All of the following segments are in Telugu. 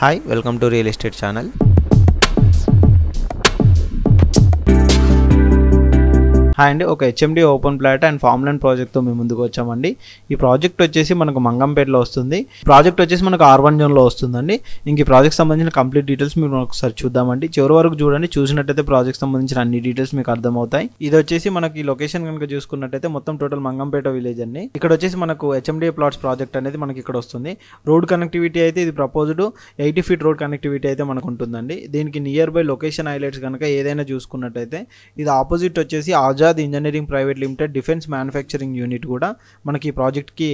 Hi, welcome to Real Estate Channel. అండి ఒక HMD open plot and farm farmland ప్రాజెక్ట్తో మేము ముందుకు వచ్చామండి ఈ ప్రాజెక్ట్ వచ్చేసి మనకు మంగంపేటలో వస్తుంది ప్రాజెక్ట్ వచ్చేసి మనకు ఆర్వన్ జోన్లో వస్తుందండి ఇంక ప్రాజెక్ట్ సంబంధించిన కంప్లీట్ డీటెయిల్స్ మీరు ఒకసారి చూద్దామండి చివరి వరకు చూడండి చూసినట్టయితే ప్రాజెక్ట్ సంబంధించిన అన్ని డీటెయిల్స్ మీకు అర్థమవుతాయి ఇది వచ్చేసి మనకి లొకేషన్ కనుక చూసుకున్నట్టయితే మొత్తం టోటల్ మంగంపేట విలేజ్ అండి ఇక్కడ వచ్చేసి మనకు హెచ్ఎండి ప్లాట్స్ ప్రాజెక్ట్ అనేది మనకి ఇక్కడ వస్తుంది రోడ్ కనెక్టివిటీ అయితే ఇది proposed eighty feet road connectivity అయితే మనకు ఉంటుందండి దీనికి నియర్ బై లొకేషన్ హైలైట్స్ కనుక ఏదైనా చూసుకున్నట్టయితే ఇది ఆపోజిట్ వచ్చేసి ఆజా Azad engineering private limited defence manufacturing unit కూడా మనకి ఈ ప్రాజెక్ట్కి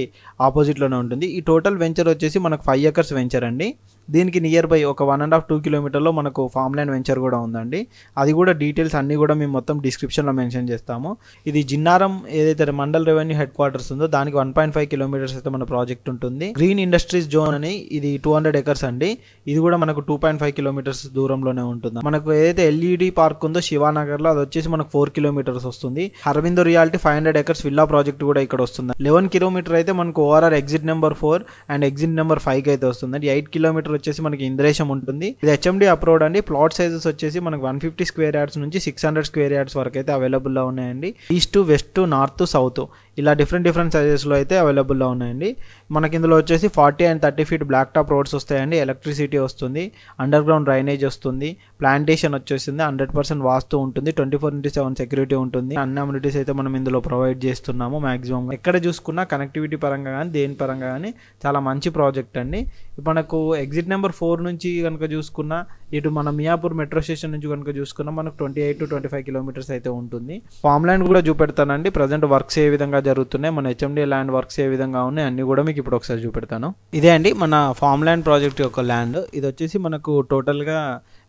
ఆపోజిట్లోనే ఉంటుంది ఈ టోటల్ వెంచర్ వచ్చేసి మనకు ఫైవ్ ఎకర్స్ వెంచర్ అండి దీనికి నియర్ బై ఒక వన్ అండ్ హాఫ్ టూ కిలోమీటర్లో మనకు ఫామ్ ల్యాండ్ వెంచర్ కూడా ఉందండి అది కూడా డీటెయిల్స్ అన్నీ కూడా మేము మొత్తం డిస్క్రిప్షన్లో మెన్షన్ చేస్తాము ఇది జిన్నారం ఏదైతే మండల్ రెవెన్యూ హెడ్ క్వార్టర్స్ ఉందో దానికి వన్ పాయింట్ ఫైవ్ కిలోమీటర్స్ అయితే మన ప్రాజెక్ట్ ఉంటుంది గ్రీన్ ఇండస్ట్రీస్ జోన్ అని ఇది టూ హండ్రెడ్ ఎకర్స్ అండి ఇది కూడా మనకు టూ పాయింట్ ఫైవ్ కిలోమీటర్స్ దూరంలోనే ఉంటుంది మనకు ఏదైతే ఎల్ఈడి పార్క్ e ఉందో శివానగర్లో అది వచ్చేసి మనకు ఫోర్ కిలోమీటర్స్ వస్తుంది వస్తుంది Aravind reality five hundred acres villa project కూడా ఇక్కడ వస్తుంది లెవెన్ కిలోమీటర్ అయితే మనకు ORR exit number four and exit number five కి అయితే వస్తుంది ఎయిట్ కిలోమీటర్ వచ్చేసి మనకి ఇంద్రేశం ఉంటుంది ఇది హెచ్ఎండి అప్రోడ్ అండి ప్లాట్ సైజెస్ వచ్చేసి మనకు వన్ ఫిఫ్టీ స్క్వేర్ యార్డ్స్ నుంచి సిక్స్ హండ్రెడ్ స్క్వేర్ యార్డ్స్ వరకు అయితే అవైలబుల్లో ఉన్నాయండి ఈస్ట్ వెస్ట్ నార్త్ సౌత్ ఇలా డిఫరెంట్ డిఫరెంట్ సైజెస్లో అయితే అవైలబుల్లో ఉన్నాయండి మనకి ఇందులో వచ్చేసి forty and thirty feet black top roads వస్తాయండి ఎలక్ట్రిసిటీ వస్తుంది అండర్ గ్రౌండ్ డ్రైనేజ్ వస్తుంది ప్లాంటేషన్ వచ్చేసింది హండ్రెడ్ పర్సెంట్ వాస్తు ఉంటుంది twenty four into seven security ఉంటుంది అన్ని అమ్యూనిటీస్ అయితే మనం ఇందులో ప్రొవైడ్ చేస్తున్నాము మాక్సిమం ఎక్కడ చూసుకున్నా కనెక్టివిటీ పరంగా కానీ దేని పరంగా కానీ చాలా మంచి ప్రాజెక్ట్ అండి మనకు ఎగ్జిట్ నెంబర్ ఫోర్ నుంచి కనుక చూసుకున్న ఇటు మన మియాపూర్ మెట్రో స్టేషన్ నుంచి కనుక చూసుకున్నా మనకు twenty eight to twenty five kilometres అయితే ఉంటుంది ఫామ్ ల్యాండ్ కూడా చూపెడతానండి ప్రజెంట్ వర్క్స్ ఏ విధంగా జరుగుతున్నాయి మన హెచ్ఎండి ల్యాండ్ వర్క్స్ ఏ విధంగా ఉన్నాయి అన్ని కూడా మీకు ఇప్పుడు ఒకసారి చూపెడతాను ఇదే అండి మన ఫామ్ ల్యాండ్ ప్రాజెక్ట్ యొక్క ల్యాండ్ ఇది వచ్చేసి మనకు టోటల్గా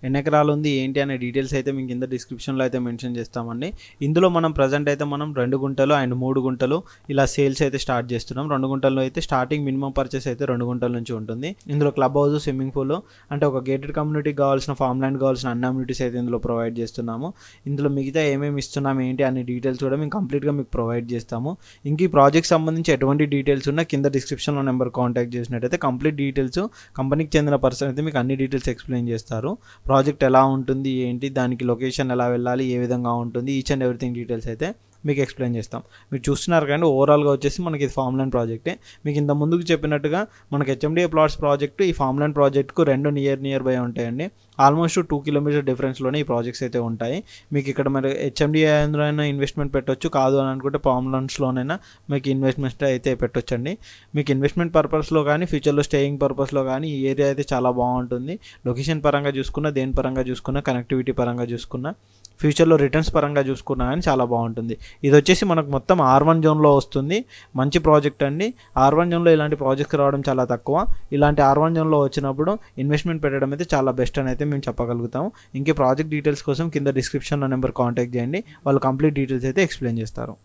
ఎన్ని ఎకరాలు ఉంది ఏంటి అనే డీటెయిల్స్ అయితే మీకు కింద డిస్క్రిప్షన్లో అయితే మెన్షన్ చేస్తామండి ఇందులో మనం ప్రజెంట్ అయితే మనం రెండు గుంటలు అండ్ మూడు గుంటలు ఇలా సేల్స్ అయితే స్టార్ట్ చేస్తున్నాం రెండు గుంటల్లో అయితే స్టార్టింగ్ మినిమం పర్చేస్ అయితే రెండు గుంటల నుంచి ఉంటుంది ఇందులో క్లబ్ హౌస్ స్విమ్మింగ్ పూల్ అంటే ఒక గేటెడ్ కమ్యూనిటీ కావాల్సిన ఫామ్ ల్యాండ్ కావాల్సిన అన్ని అమ్యూనిటీస్ అయితే ఇందులో ప్రొవైడ్ చేస్తున్నాము ఇందులో మిగతా ఏమేమి ఇస్తున్నాము ఏంటి అనే డీటెయిల్స్ కూడా మేము కంప్లీట్గా మీకు ప్రొవైడ్ చేస్తాము ఇంక ఈ ప్రాజెక్ట్ సంబంధించి ఎటువంటి డీటెయిల్స్ ఉన్నా కింద డిస్క్రిప్షన్లో నెంబర్ కాంటాక్ట్ చేసినట్టయితే కంప్లీట్ డీటెయిల్స్ కంపెనీకి చెందిన పర్సన్ అయితే మీకు అన్ని డీటెయిల్స్ ఎక్స్ప్లెయిన్ చేస్తారు ప్రాజెక్ట్ ఎలా ఉంటుంది ఏంటి దానికి లొకేషన్ ఎలా వెళ్ళాలి ఏ విధంగా ఉంటుంది ఈచ్ అండ్ ఎవ్రీథింగ్ డీటెయిల్స్ అయితే మీకు ఎక్స్ప్లెయిన్ చేస్తాం మీరు చూస్తున్నారు కానీ ఓవరాల్గా వచ్చేసి మనకి ఇది ఫామ్ ల్యాండ్ ప్రాజెక్టే మీకు ఇంత ముందుకు చెప్పినట్టుగా మనకి హెచ్ఎండిఏ ప్లాట్స్ ప్రాజెక్టు ఈ ఫామ్ ల్యాండ్ ప్రాజెక్ట్కు రెండు నియర్ నియర్ బై ఉంటాయండి ఆల్మోస్ట్ టూ కిలోమీటర్ డిఫరెన్స్లోనే ఈ ప్రాజెక్ట్స్ అయితే ఉంటాయి మీకు ఇక్కడ మరి హెచ్ఎండిఏ అందులోనైనా ఇన్వెస్ట్మెంట్ పెట్టొచ్చు కాదు అని అనుకుంటే ఫామ్ ల్యాండ్స్లోనైనా మీకు ఇన్వెస్ట్మెంట్ అయితే పెట్టొచ్చండి మీకు ఇన్వెస్ట్మెంట్ పర్పస్లో కానీ ఫ్యూచర్లో స్టేయింగ్ పర్పస్లో కానీ ఈ ఏరియా అయితే చాలా బాగుంటుంది లొకేషన్ పరంగా చూసుకున్న దేని పరంగా చూసుకున్న కనెక్టివిటీ పరంగా చూసుకున్న ఫ్యూచర్లో రిటర్న్స్ పరంగా చూసుకున్నా కానీ చాలా బాగుంటుంది ఇది వచ్చేసి మనకు మొత్తం ఆర్ వన్ జోన్లో వస్తుంది మంచి ప్రాజెక్ట్ అండి ఆర్ వన్ జోన్లో ఇలాంటి ప్రాజెక్ట్స్ రావడం చాలా తక్కువ ఇలాంటి ఆర్ వన్ జోన్లో వచ్చినప్పుడు ఇన్వెస్ట్మెంట్ పెట్టడం అయితే చాలా బెస్ట్ అని అయితే మేము చెప్పగలుగుతాము ఇంకే ప్రాజెక్ట్ డీటెయిల్స్ కోసం కింద డిస్క్రిప్షన్లో నెంబర్ కాంటాక్ట్ చేయండి వాళ్ళు కంప్లీట్ డీటెయిల్స్ అయితే ఎక్స్ప్లెయిన్ చేస్తారు